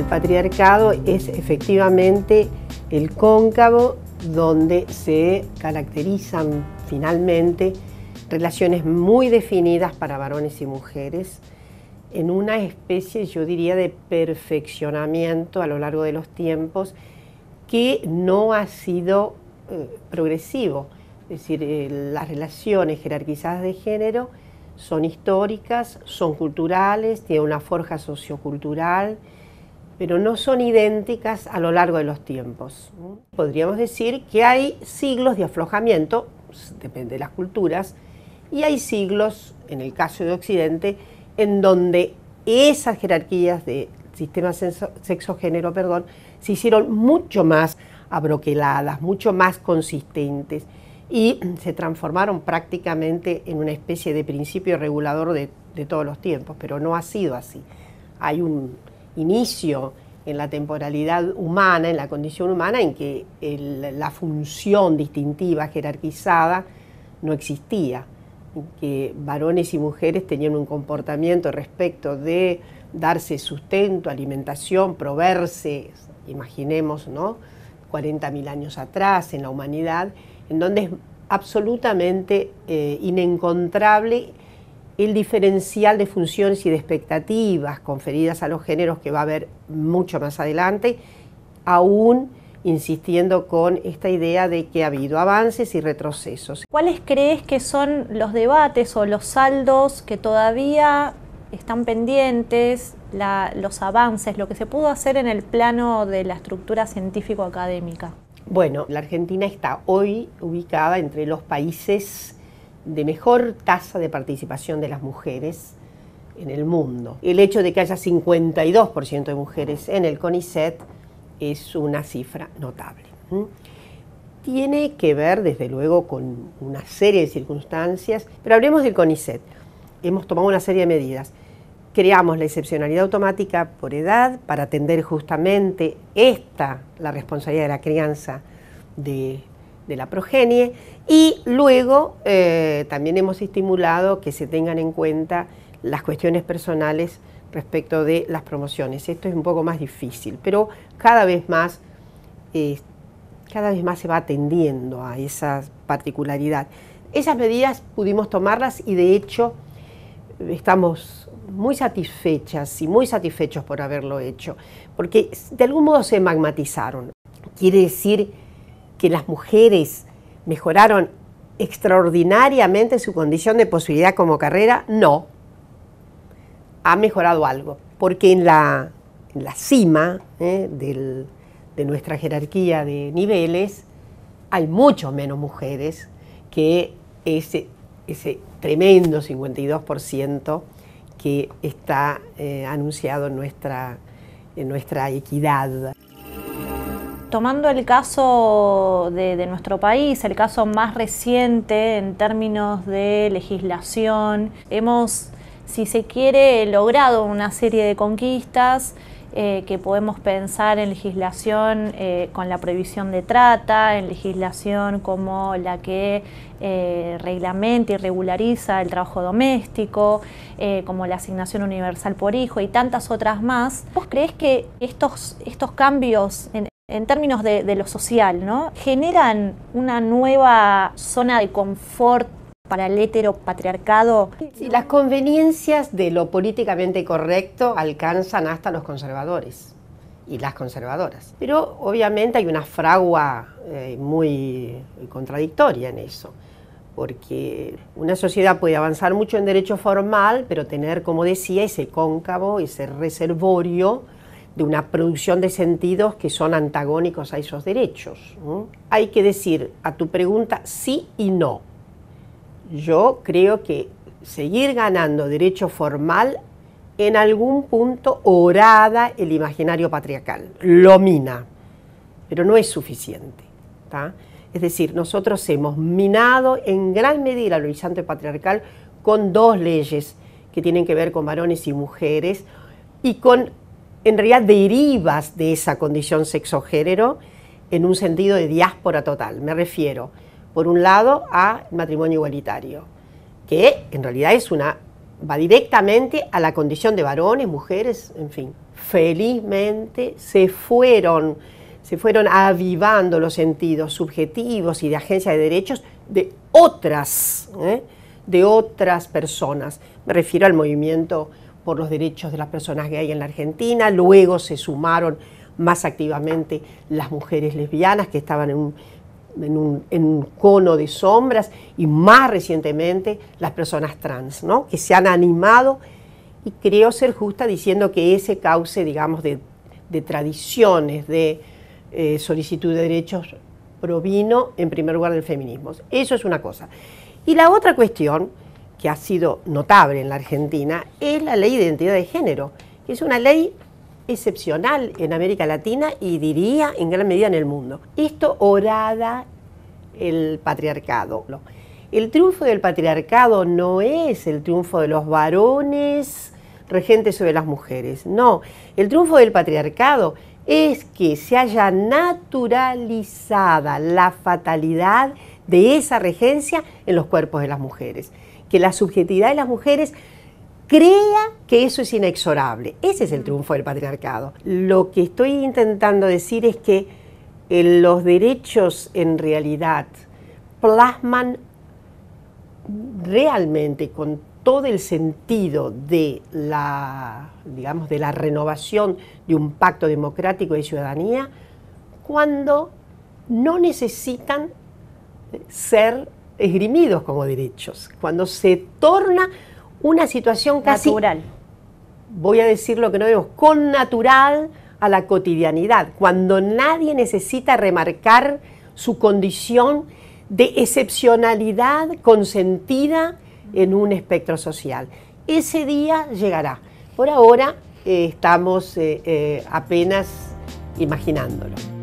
el patriarcado es efectivamente el cóncavo donde se caracterizan finalmente relaciones muy definidas para varones y mujeres en una especie, yo diría, de perfeccionamiento a lo largo de los tiempos que no ha sido eh, progresivo. Es decir, eh, las relaciones jerarquizadas de género son históricas, son culturales, tienen una forja sociocultural, pero no son idénticas a lo largo de los tiempos. Podríamos decir que hay siglos de aflojamiento, pues, depende de las culturas, y hay siglos, en el caso de Occidente, en donde esas jerarquías de sistema sexo-género, perdón, se hicieron mucho más abroqueladas, mucho más consistentes y se transformaron prácticamente en una especie de principio regulador de, de todos los tiempos, pero no ha sido así. Hay un, inicio en la temporalidad humana, en la condición humana, en que la función distintiva, jerarquizada, no existía, en que varones y mujeres tenían un comportamiento respecto de darse sustento, alimentación, proveerse, imaginemos, ¿no? 40.000 años atrás en la humanidad, en donde es absolutamente eh, inencontrable el diferencial de funciones y de expectativas conferidas a los géneros que va a haber mucho más adelante, aún insistiendo con esta idea de que ha habido avances y retrocesos. ¿Cuáles crees que son los debates o los saldos que todavía están pendientes, los avances, lo que se pudo hacer en el plano de la estructura científico-académica? Bueno, la Argentina está hoy ubicada entre los países de mejor tasa de participación de las mujeres en el mundo. El hecho de que haya 52% de mujeres en el CONICET es una cifra notable. Tiene que ver, desde luego, con una serie de circunstancias, pero hablemos del CONICET. Hemos tomado una serie de medidas. Creamos la excepcionalidad automática por edad para atender justamente esta, la responsabilidad de la crianza de de la progenie y luego eh, también hemos estimulado que se tengan en cuenta las cuestiones personales respecto de las promociones. Esto es un poco más difícil, pero cada vez más, eh, cada vez más se va atendiendo a esa particularidad. Esas medidas pudimos tomarlas y de hecho estamos muy satisfechas y muy satisfechos por haberlo hecho, porque de algún modo se magmatizaron. Quiere decir que las mujeres mejoraron extraordinariamente su condición de posibilidad como carrera, no. Ha mejorado algo, porque en la, cima ¿eh? de nuestra jerarquía de niveles hay mucho menos mujeres que ese, ese tremendo 52% que está eh, anunciado nuestra, en nuestra equidad tomando el caso de, nuestro país, el caso más reciente en términos de legislación, hemos, si se quiere, logrado una serie de conquistas. Eh, que podemos pensar en legislación eh, con la prohibición de trata, en legislación como la que eh, reglamenta y regulariza el trabajo doméstico, como la asignación universal por hijo y tantas otras más. ¿Vos crees que estos, estos cambios en, en términos de, lo social, ¿no? Generan una nueva zona de confort para el heteropatriarcado. patriarcado? las conveniencias de lo políticamente correcto alcanzan hasta los conservadores y las conservadoras. Pero obviamente hay una fragua eh, muy contradictoria en eso, porque una sociedad puede avanzar mucho en derecho formal, pero tener, como decía, ese cóncavo, ese reservorio de una producción de sentidos que son antagónicos a esos derechos. Hay que decir a tu pregunta sí y no. Yo creo que seguir ganando derecho formal en algún punto orada el imaginario patriarcal, lo mina, pero no es suficiente. Es decir, nosotros hemos minado en gran medida el horizonte patriarcal con dos leyes que tienen que ver con varones y mujeres y con en realidad derivas de esa condición sexo-género en un sentido de diáspora total. Me refiero, por un lado, al matrimonio igualitario, que en realidad es una va directamente a la condición de varones, mujeres, en fin. Felizmente se fueron, se fueron avivando los sentidos subjetivos y de agencia de derechos de otras, ¿eh? de otras personas. Me refiero al movimiento por los derechos de las personas gay en la Argentina, luego se sumaron más activamente las mujeres lesbianas que estaban en un, cono de sombras y más recientemente las personas trans, ¿no? que se han animado y creo ser justa diciendo que ese cauce, digamos, de, tradiciones, de eh, solicitud de derechos, provino en primer lugar del feminismo. Eso es una cosa. Y la otra cuestión que ha sido notable en la Argentina es la ley de identidad de género, que es una ley excepcional en América Latina y diría en gran medida en el mundo. Esto orada el patriarcado. El triunfo del patriarcado no es el triunfo de los varones regentes sobre las mujeres, no, el triunfo del patriarcado es que se haya naturalizada la fatalidad de esa regencia en los cuerpos de las mujeres que la subjetividad de las mujeres crea que eso es inexorable. Ese es el mm. triunfo del patriarcado. Lo que estoy intentando decir es que eh, los derechos en realidad plasman realmente con todo el sentido de la, digamos, de la renovación de un pacto democrático de ciudadanía cuando no necesitan ser esgrimidos como derechos, cuando se torna una situación casi... Natural. Voy a decir lo que no digo, con natural a la cotidianidad, cuando nadie necesita remarcar su condición de excepcionalidad consentida en un espectro social. Ese día llegará. Por ahora eh, estamos eh, eh, apenas imaginándolo.